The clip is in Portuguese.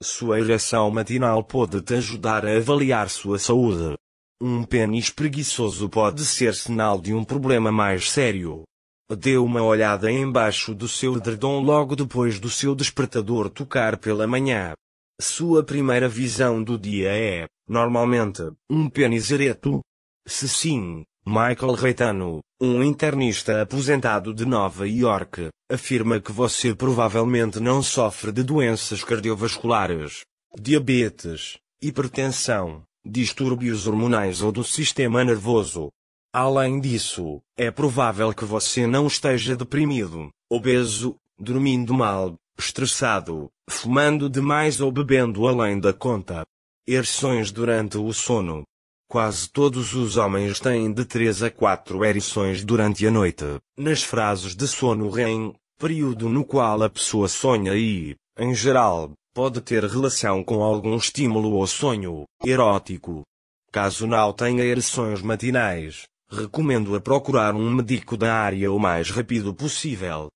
Sua ereção matinal pode te ajudar a avaliar sua saúde. Um pênis preguiçoso pode ser sinal de um problema mais sério. Dê uma olhada embaixo do seu edredom logo depois do seu despertador tocar pela manhã. Sua primeira visão do dia é, normalmente, um pênis ereto? Se sim, Michael Reitano, um internista aposentado de Nova York, afirma que você provavelmente não sofre de doenças cardiovasculares, diabetes, hipertensão, distúrbios hormonais ou do sistema nervoso. Além disso, é provável que você não esteja deprimido, obeso, dormindo mal, estressado, fumando demais ou bebendo além da conta. Erções durante o sono, Quase todos os homens têm de 3 a 4 ereções durante a noite, nas frases de sono REM, período no qual a pessoa sonha e, em geral, pode ter relação com algum estímulo ou sonho erótico. Caso não tenha ereções matinais, recomendo a procurar um médico da área o mais rápido possível.